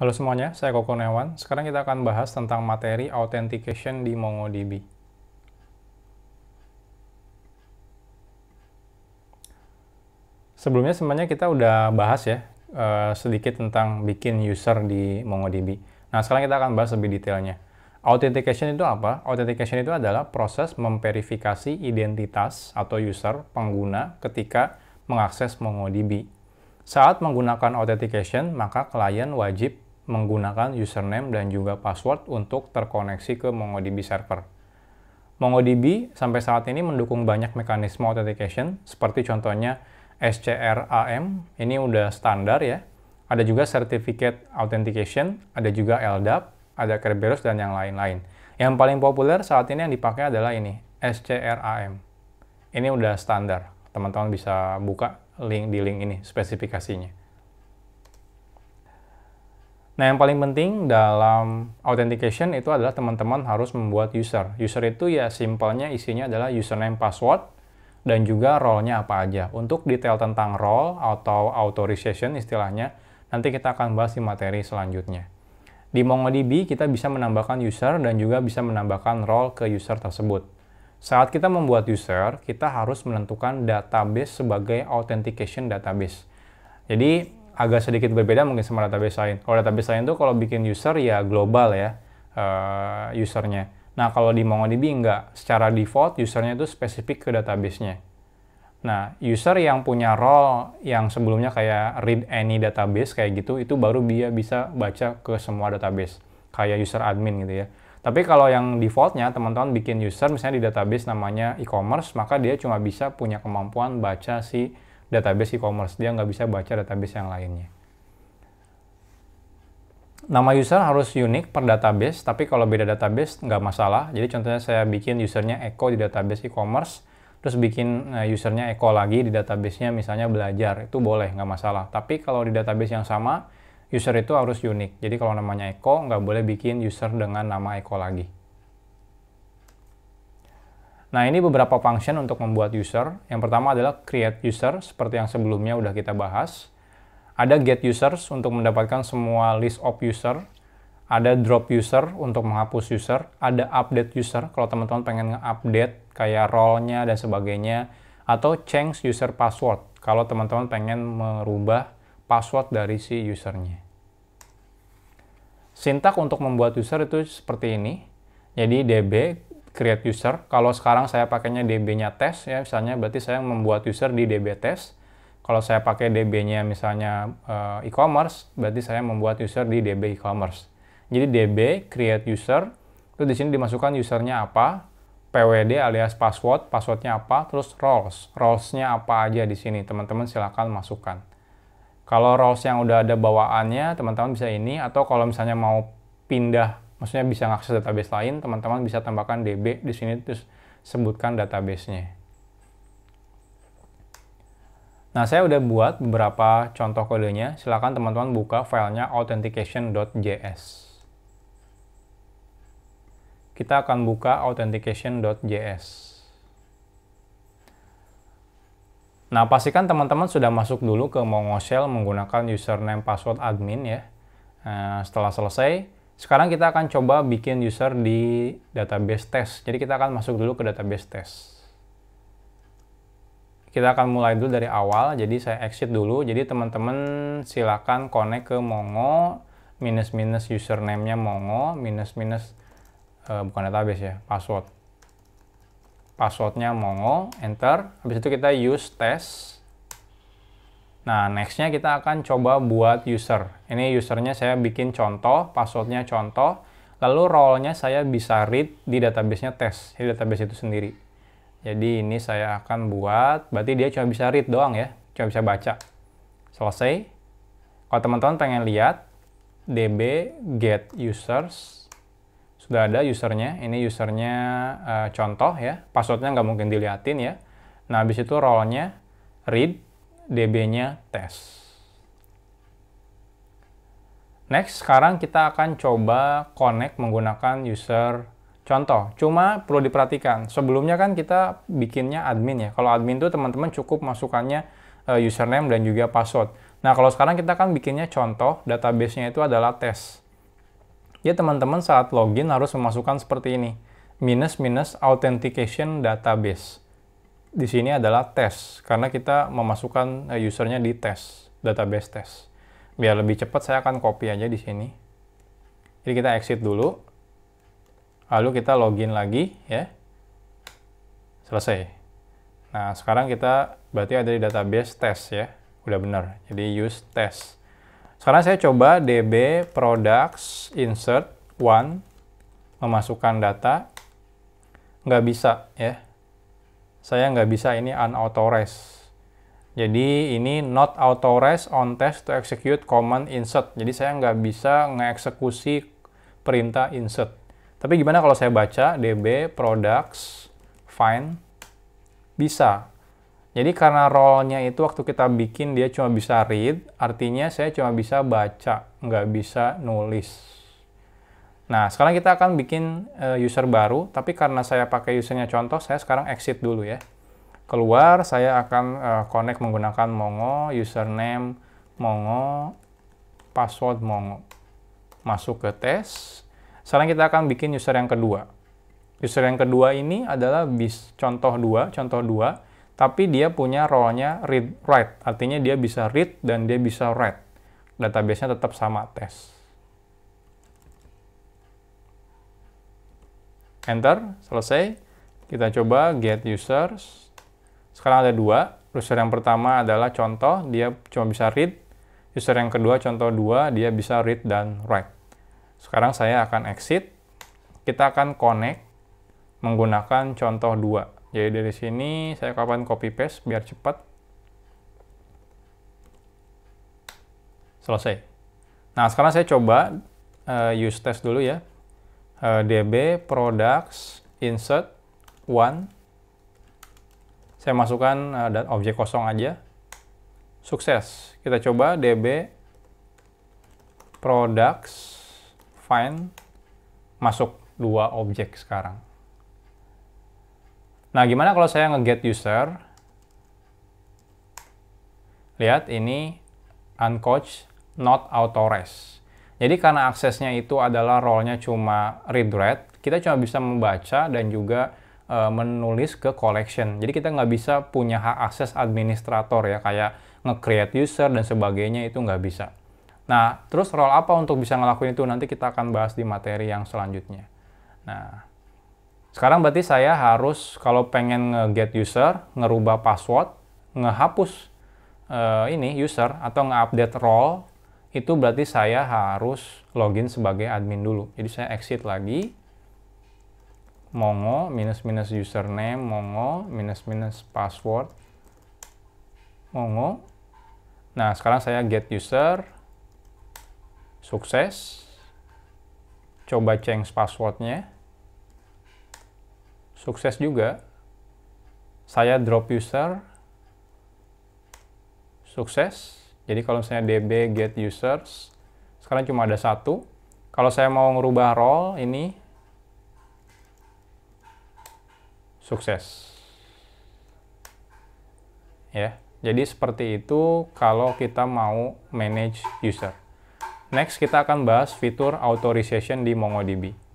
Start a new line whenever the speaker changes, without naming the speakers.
Halo semuanya, saya Koko Newan. Sekarang kita akan bahas tentang materi authentication di MongoDB. Sebelumnya sebenarnya kita udah bahas ya eh, sedikit tentang bikin user di MongoDB. Nah, sekarang kita akan bahas lebih detailnya. Authentication itu apa? Authentication itu adalah proses memverifikasi identitas atau user pengguna ketika mengakses MongoDB. Saat menggunakan authentication, maka klien wajib menggunakan username dan juga password untuk terkoneksi ke MongoDB server. MongoDB sampai saat ini mendukung banyak mekanisme authentication, seperti contohnya SCRAM, ini udah standar ya. Ada juga Certificate Authentication, ada juga LDAP, ada Kerberos, dan yang lain-lain. Yang paling populer saat ini yang dipakai adalah ini, SCRAM. Ini udah standar, teman-teman bisa buka link di link ini spesifikasinya. Nah, yang paling penting dalam authentication itu adalah teman-teman harus membuat user. User itu ya simpelnya isinya adalah username password dan juga role-nya apa aja. Untuk detail tentang role atau authorization istilahnya, nanti kita akan bahas di materi selanjutnya. Di MongoDB, kita bisa menambahkan user dan juga bisa menambahkan role ke user tersebut. Saat kita membuat user, kita harus menentukan database sebagai authentication database. Jadi, agak sedikit berbeda mungkin sama database lain. Kalau database lain tuh kalau bikin user ya global ya uh, usernya. Nah kalau di MongoDB enggak, secara default usernya itu spesifik ke databasenya. Nah user yang punya role yang sebelumnya kayak read any database kayak gitu itu baru dia bisa baca ke semua database kayak user admin gitu ya. Tapi kalau yang defaultnya teman-teman bikin user misalnya di database namanya e-commerce maka dia cuma bisa punya kemampuan baca si database e-commerce. Dia nggak bisa baca database yang lainnya. Nama user harus unik per database, tapi kalau beda database nggak masalah. Jadi contohnya saya bikin usernya Eko di database e-commerce, terus bikin eh, usernya Eko lagi di databasenya misalnya belajar, itu boleh, nggak masalah. Tapi kalau di database yang sama, user itu harus unik. Jadi kalau namanya Eko, nggak boleh bikin user dengan nama Eko lagi. Nah, ini beberapa function untuk membuat user. Yang pertama adalah create user, seperti yang sebelumnya udah kita bahas. Ada get users untuk mendapatkan semua list of user. Ada drop user untuk menghapus user. Ada update user kalau teman-teman pengen nge-update kayak role-nya dan sebagainya. Atau change user password kalau teman-teman pengen merubah password dari si usernya. Sintak untuk membuat user itu seperti ini. Jadi db create user. Kalau sekarang saya pakainya DB-nya test ya misalnya berarti saya membuat user di DB test. Kalau saya pakai DB-nya misalnya eh, e-commerce, berarti saya membuat user di DB e-commerce. Jadi DB create user, itu di sini dimasukkan usernya apa, PWD alias password, passwordnya apa, terus roles, rolesnya apa aja di sini. Teman-teman silahkan masukkan. Kalau roles yang udah ada bawaannya, teman-teman bisa ini, atau kalau misalnya mau pindah maksudnya bisa mengakses database lain, teman-teman bisa tambahkan DB di sini terus sebutkan databasenya. Nah, saya udah buat beberapa contoh kodenya. Silahkan teman-teman buka filenya authentication.js. Kita akan buka authentication.js. Nah, pastikan teman-teman sudah masuk dulu ke mongoshell menggunakan username password admin ya. Nah, setelah selesai, sekarang kita akan coba bikin user di database test. Jadi kita akan masuk dulu ke database test. Kita akan mulai dulu dari awal, jadi saya exit dulu. Jadi teman-teman silakan connect ke Mongo, minus-minus username-nya Mongo, minus-minus, uh, bukan database ya, password. Passwordnya Mongo, enter. Habis itu kita use test Nah, nextnya kita akan coba buat user. Ini usernya saya bikin contoh, passwordnya contoh, lalu role-nya saya bisa read di databasenya test, di database itu sendiri. Jadi ini saya akan buat, berarti dia cuma bisa read doang ya, cuma bisa baca. Selesai. Kalau teman-teman pengen lihat, db get users, sudah ada usernya, ini usernya uh, contoh ya, passwordnya nggak mungkin diliatin ya. Nah, habis itu role-nya read, DB-nya tes. Next, sekarang kita akan coba connect menggunakan user contoh. Cuma perlu diperhatikan, sebelumnya kan kita bikinnya admin ya. Kalau admin itu teman-teman cukup masukkannya eh, username dan juga password. Nah, kalau sekarang kita kan bikinnya contoh, database-nya itu adalah tes. Ya, teman-teman saat login harus memasukkan seperti ini. Minus minus authentication database di sini adalah tes karena kita memasukkan eh, usernya di tes database test biar lebih cepat saya akan copy aja di sini jadi kita exit dulu lalu kita login lagi ya selesai nah sekarang kita berarti ada di database test ya udah benar jadi use test sekarang saya coba db products insert one memasukkan data nggak bisa ya saya nggak bisa ini unauthorized. Jadi ini not authorized on test to execute command insert. Jadi saya nggak bisa ngeeksekusi perintah insert. Tapi gimana kalau saya baca db products find bisa. Jadi karena role-nya itu waktu kita bikin dia cuma bisa read, artinya saya cuma bisa baca, nggak bisa nulis. Nah, sekarang kita akan bikin uh, user baru, tapi karena saya pakai usernya contoh, saya sekarang exit dulu ya. Keluar, saya akan uh, connect menggunakan Mongo, username Mongo, password Mongo. Masuk ke tes. Sekarang kita akan bikin user yang kedua. User yang kedua ini adalah bis contoh dua contoh dua tapi dia punya role-nya read write, artinya dia bisa read dan dia bisa write. Database-nya tetap sama tes. enter, selesai. Kita coba get users. Sekarang ada dua. User yang pertama adalah contoh, dia cuma bisa read. User yang kedua, contoh dua, dia bisa read dan write. Sekarang saya akan exit. Kita akan connect menggunakan contoh dua. Jadi dari sini saya kapan copy paste biar cepat. Selesai. Nah, sekarang saya coba uh, use test dulu ya. Eh, db products insert one saya masukkan uh, objek kosong aja sukses kita coba db products find masuk dua objek sekarang nah gimana kalau saya nge-get user lihat ini uncoach not authorized. Jadi karena aksesnya itu adalah role-nya cuma read-write, kita cuma bisa membaca dan juga e, menulis ke collection. Jadi kita nggak bisa punya hak akses administrator ya, kayak nge-create user dan sebagainya itu nggak bisa. Nah, terus role apa untuk bisa ngelakuin itu nanti kita akan bahas di materi yang selanjutnya. Nah, sekarang berarti saya harus kalau pengen nge-get user, ngerubah password, ngehapus uh, ini user atau nge-update role itu berarti saya harus login sebagai admin dulu. Jadi saya exit lagi, mongo minus minus username, mongo minus minus password, mongo. Nah sekarang saya get user, sukses. Coba change passwordnya, sukses juga. Saya drop user, sukses jadi kalau misalnya db get users, sekarang cuma ada satu. Kalau saya mau ngerubah role ini, sukses. Ya, jadi seperti itu kalau kita mau manage user. Next kita akan bahas fitur authorization di MongoDB.